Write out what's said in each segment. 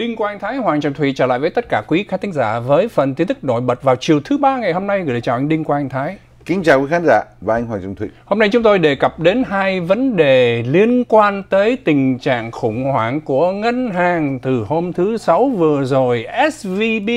Đinh Quang Thái, Hoàng Trọng Thủy trở lại với tất cả quý khán thính giả với phần tin tức nổi bật vào chiều thứ ba ngày hôm nay gửi chào anh Đinh Quang Thái. Kính chào quý khán giả và anh Hoàng Trọng Thủy. Hôm nay chúng tôi đề cập đến hai vấn đề liên quan tới tình trạng khủng hoảng của ngân hàng từ hôm thứ Sáu vừa rồi. SVB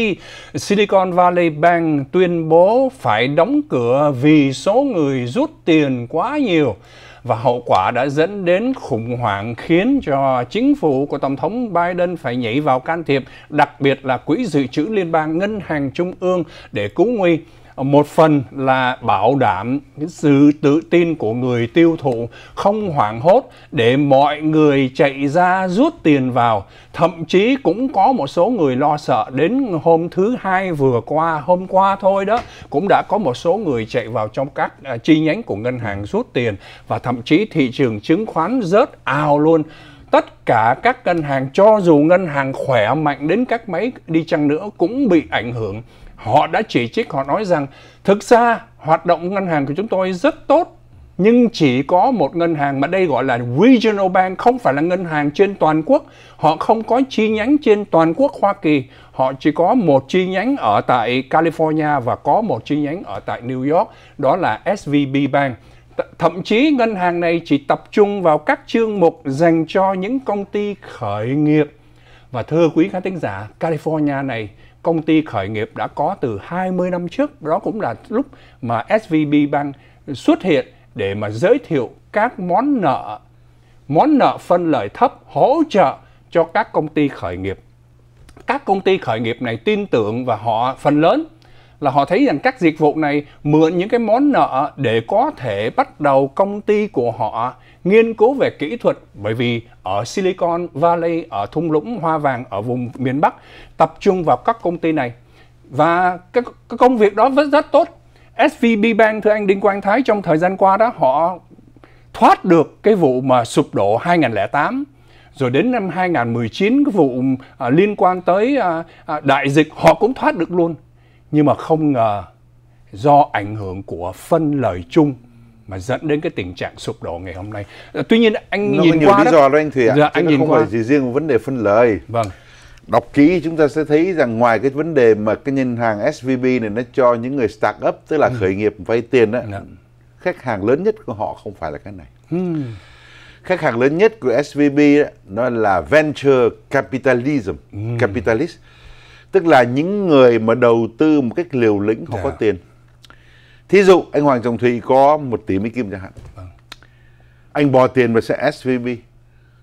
Silicon Valley Bank tuyên bố phải đóng cửa vì số người rút tiền quá nhiều và hậu quả đã dẫn đến khủng hoảng khiến cho chính phủ của Tổng thống Biden phải nhảy vào can thiệp, đặc biệt là Quỹ Dự trữ Liên bang Ngân hàng Trung ương để cứu nguy một phần là bảo đảm sự tự tin của người tiêu thụ không hoảng hốt để mọi người chạy ra rút tiền vào thậm chí cũng có một số người lo sợ đến hôm thứ hai vừa qua hôm qua thôi đó cũng đã có một số người chạy vào trong các à, chi nhánh của ngân hàng rút tiền và thậm chí thị trường chứng khoán rớt ao luôn tất cả các ngân hàng cho dù ngân hàng khỏe mạnh đến các máy đi chăng nữa cũng bị ảnh hưởng họ đã chỉ trích họ nói rằng thực ra hoạt động ngân hàng của chúng tôi rất tốt nhưng chỉ có một ngân hàng mà đây gọi là regional bank không phải là ngân hàng trên toàn quốc họ không có chi nhánh trên toàn quốc hoa kỳ họ chỉ có một chi nhánh ở tại california và có một chi nhánh ở tại new york đó là svb bank thậm chí ngân hàng này chỉ tập trung vào các chương mục dành cho những công ty khởi nghiệp và thưa quý khán thính giả california này công ty khởi nghiệp đã có từ 20 năm trước. Đó cũng là lúc mà SVB Bank xuất hiện để mà giới thiệu các món nợ, món nợ phân lợi thấp hỗ trợ cho các công ty khởi nghiệp. Các công ty khởi nghiệp này tin tưởng và họ phần lớn là họ thấy rằng các dịch vụ này mượn những cái món nợ để có thể bắt đầu công ty của họ nghiên cứu về kỹ thuật bởi vì ở Silicon Valley, ở thung lũng Hoa Vàng, ở vùng miền Bắc tập trung vào các công ty này. Và cái, cái công việc đó vẫn rất tốt. SVB Bank, thưa anh Đinh Quang Thái, trong thời gian qua đó họ thoát được cái vụ mà sụp đổ 2008 rồi đến năm 2019 cái vụ à, liên quan tới à, à, đại dịch họ cũng thoát được luôn nhưng mà không ngờ do ảnh hưởng của phân lời chung mà dẫn đến cái tình trạng sụp đổ ngày hôm nay. Ờ, tuy nhiên anh Nó nhìn nhiều qua lý đó, do đó anh Thủy ạ. Dạ, anh nhìn không qua. phải gì riêng vấn đề phân lời. Vâng. Đọc kỹ chúng ta sẽ thấy rằng ngoài cái vấn đề mà cái ngân hàng SVB này nó cho những người start up tức là ừ. khởi nghiệp vay tiền đó, dạ. khách hàng lớn nhất của họ không phải là cái này. Ừ. Khách hàng lớn nhất của SVB đó, nó là venture capitalism, ừ. capitalist tức là những người mà đầu tư một cách liều lĩnh họ yeah. có dạ. tiền thí dụ anh Hoàng Trọng Thụy có một tỷ Mỹ Kim chẳng hạn vâng. anh bỏ tiền vào sẽ SVB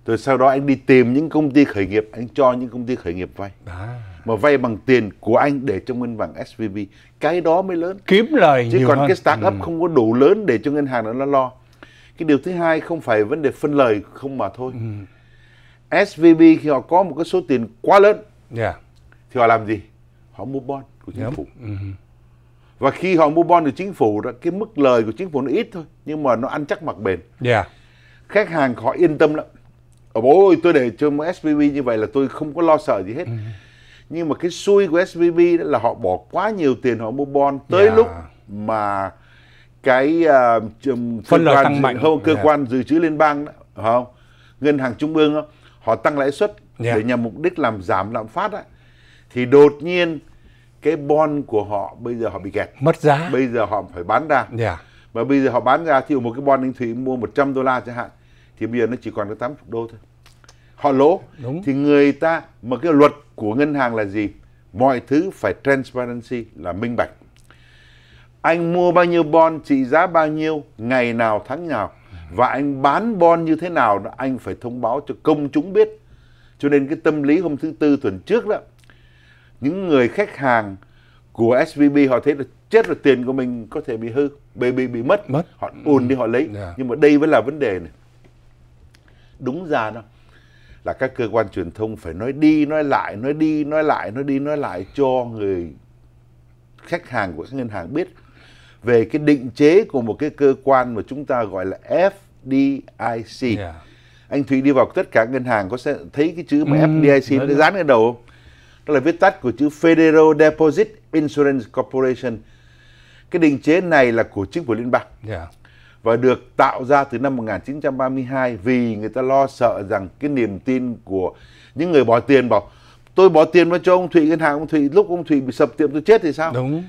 rồi sau đó anh đi tìm những công ty khởi nghiệp anh cho những công ty khởi nghiệp vay dạ. mà vay bằng tiền của anh để cho ngân hàng SVB cái đó mới lớn kiếm lời chứ nhiều còn hơn. cái start up ừ. không có đủ lớn để cho ngân hàng nó lo cái điều thứ hai không phải vấn đề phân lời không mà thôi ừ. SVB khi họ có một cái số tiền quá lớn yeah dạ thì họ làm gì họ mua bon của chính yep. phủ ừ. và khi họ mua bon từ chính phủ đó cái mức lời của chính phủ nó ít thôi nhưng mà nó ăn chắc mặc bền yeah. Dạ. khách hàng họ yên tâm lắm ôi tôi để cho một SVB như vậy là tôi không có lo sợ gì hết ừ. nhưng mà cái xui của SVB đó là họ bỏ quá nhiều tiền họ mua bon tới yeah. Dạ. lúc mà cái uh, phân lợi tăng mạnh không cơ yeah. Dạ. quan dự trữ liên bang đó, không ngân hàng trung ương đó, họ tăng lãi suất yeah. để nhằm mục đích làm giảm lạm phát đó thì đột nhiên cái bon của họ bây giờ họ bị kẹt mất giá bây giờ họ phải bán ra yeah. Dạ. mà bây giờ họ bán ra thì một cái bon anh thủy mua 100 đô la chẳng hạn thì bây giờ nó chỉ còn có 80 đô thôi họ lỗ Đúng. thì người ta mà cái luật của ngân hàng là gì mọi thứ phải transparency là minh bạch anh mua bao nhiêu bon trị giá bao nhiêu ngày nào tháng nào và anh bán bon như thế nào anh phải thông báo cho công chúng biết cho nên cái tâm lý hôm thứ tư tuần trước đó những người khách hàng của SVB họ thấy là chết rồi tiền của mình có thể bị hư, bị bị, mất. mất, họ ùn đi họ lấy. Yeah. Dạ. Nhưng mà đây mới là vấn đề này. Đúng ra đó là các cơ quan truyền thông phải nói đi nói lại, nói đi nói lại, nói đi nói lại cho người khách hàng của các ngân hàng biết về cái định chế của một cái cơ quan mà chúng ta gọi là FDIC. Yeah. Dạ. Anh Thủy đi vào tất cả ngân hàng có sẽ thấy cái chữ mà ừ, FDIC nó dán ở đầu không? đó là viết tắt của chữ Federal Deposit Insurance Corporation. Cái định chế này là của chính phủ liên bang. Yeah. Dạ. Và được tạo ra từ năm 1932 vì người ta lo sợ rằng cái niềm tin của những người bỏ tiền bảo tôi bỏ tiền vào cho ông Thụy ngân hàng ông Thụy lúc ông Thụy bị sập tiệm tôi chết thì sao? Đúng.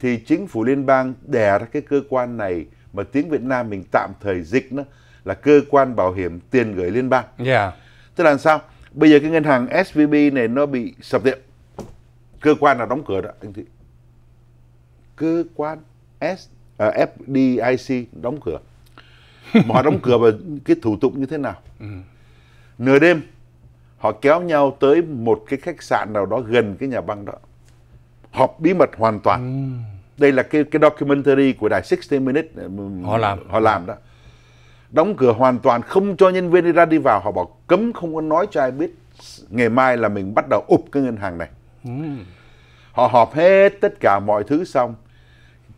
Thì chính phủ liên bang đẻ ra cái cơ quan này mà tiếng Việt Nam mình tạm thời dịch nó là cơ quan bảo hiểm tiền gửi liên bang. Yeah. Dạ. Tức là sao? bây giờ cái ngân hàng SVB này nó bị sập tiệm cơ quan là đóng cửa đó anh chị cơ quan S à, FDIC đóng cửa mà họ đóng cửa và cái thủ tục như thế nào ừ. nửa đêm họ kéo nhau tới một cái khách sạn nào đó gần cái nhà băng đó họp bí mật hoàn toàn ừ. đây là cái cái documentary của đài 60 Minutes họ làm họ làm đó đóng cửa hoàn toàn không cho nhân viên đi ra đi vào họ bảo cấm không có nói cho ai biết ngày mai là mình bắt đầu ụp cái ngân hàng này ừ. họ họp hết tất cả mọi thứ xong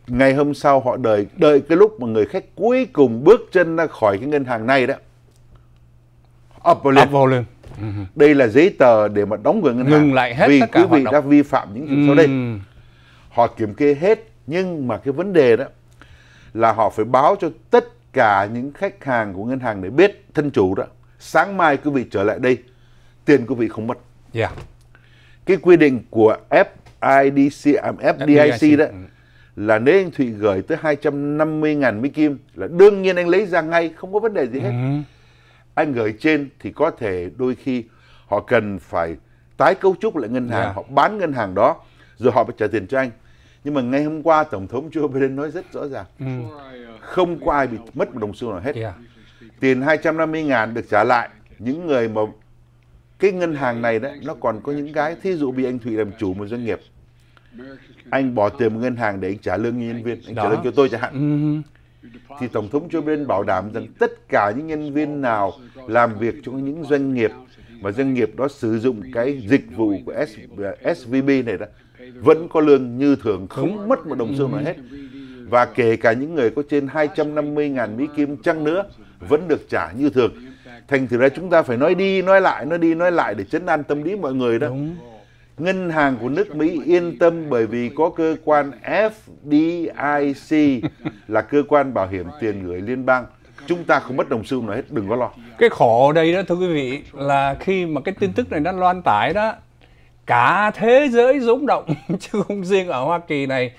ngày hôm sau họ đợi đợi cái lúc mà người khách cuối cùng bước chân ra khỏi cái ngân hàng này đó ập vào lên, vào lên. Ừ. đây là giấy tờ để mà đóng cửa ngân hàng Ngừng lại hết vì tất cả quý vị đã vi phạm những chuyện sau ừ. đây họ kiểm kê hết nhưng mà cái vấn đề đó là họ phải báo cho tất cả những khách hàng của ngân hàng để biết thân chủ đó sáng mai quý vị trở lại đây tiền quý vị không mất yeah. Dạ. cái quy định của FIDC à, FDIC, đó là nếu anh Thụy gửi tới 250 ngàn mỹ kim là đương nhiên anh lấy ra ngay không có vấn đề gì hết ừ. anh gửi trên thì có thể đôi khi họ cần phải tái cấu trúc lại ngân hàng yeah. Dạ. họ bán ngân hàng đó rồi họ phải trả tiền cho anh nhưng mà ngày hôm qua tổng thống Joe Biden nói rất rõ ràng ừ. Uh, không có ai bị mất một đồng xu nào hết. Yeah. Tiền 250 ngàn được trả lại những người mà cái ngân hàng này đấy nó còn có những cái thí dụ bị anh Thụy làm chủ một doanh nghiệp anh bỏ tiền một ngân hàng để anh trả lương nhân viên anh Đó. trả lương cho tôi chẳng hạn ừ. thì tổng thống Joe Biden bảo đảm rằng tất cả những nhân viên nào làm việc cho những doanh nghiệp mà doanh nghiệp đó sử dụng cái dịch vụ của S, SVB này đó vẫn có lương như thường không mất một đồng xu nào hết ừ và kể cả những người có trên 250.000 Mỹ Kim chăng nữa vẫn được trả như thường. Thành thử ra chúng ta phải nói đi, nói lại, nói đi, nói lại để chấn an tâm lý mọi người đó. Ngân hàng của nước Mỹ yên tâm bởi vì có cơ quan FDIC là cơ quan bảo hiểm tiền gửi liên bang. Chúng ta không mất đồng xu nào hết, đừng có lo. Cái khổ đây đó thưa quý vị là khi mà cái tin tức này nó loan tải đó, cả thế giới rúng động chứ không riêng ở Hoa Kỳ này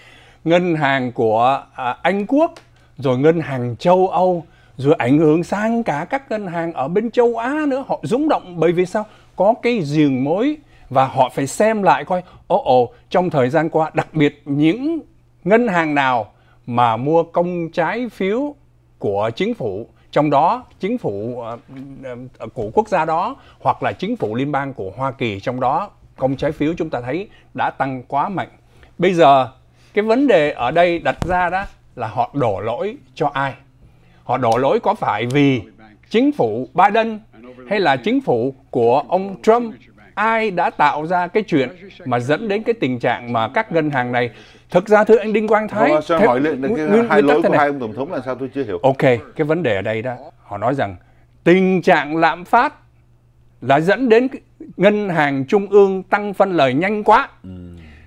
ngân hàng của à, Anh Quốc, rồi ngân hàng châu Âu, rồi ảnh hưởng sang cả các ngân hàng ở bên châu Á nữa, họ rúng động bởi vì sao? Có cái giềng mối và họ phải xem lại coi, ồ oh, ồ, oh, trong thời gian qua, đặc biệt những ngân hàng nào mà mua công trái phiếu của chính phủ trong đó chính phủ à, à, của quốc gia đó hoặc là chính phủ liên bang của Hoa Kỳ trong đó công trái phiếu chúng ta thấy đã tăng quá mạnh. Bây giờ cái vấn đề ở đây đặt ra đó là họ đổ lỗi cho ai họ đổ lỗi có phải vì chính phủ Biden hay là chính phủ của ông Trump ai đã tạo ra cái chuyện mà dẫn đến cái tình trạng mà các ngân hàng này thực ra thưa anh Đinh Quang Thái Không, vâng, sao thế, hỏi lên cái nguyên, hai lỗi của này. hai ông tổng thống là sao tôi chưa hiểu ok cái vấn đề ở đây đó họ nói rằng tình trạng lạm phát là dẫn đến ngân hàng trung ương tăng phân lời nhanh quá ừ.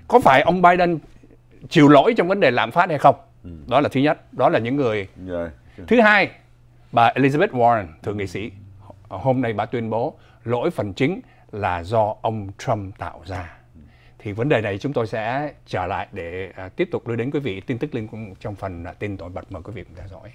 có phải ông Biden chịu lỗi trong vấn đề lạm phát hay không ừ. đó là thứ nhất đó là những người thứ hai bà Elizabeth Warren thượng nghị sĩ hôm nay bà tuyên bố lỗi phần chính là do ông Trump tạo ra thì vấn đề này chúng tôi sẽ trở lại để à, tiếp tục đưa đến quý vị tin tức liên quan trong phần à, tin tội bật mời quý vị cùng theo dõi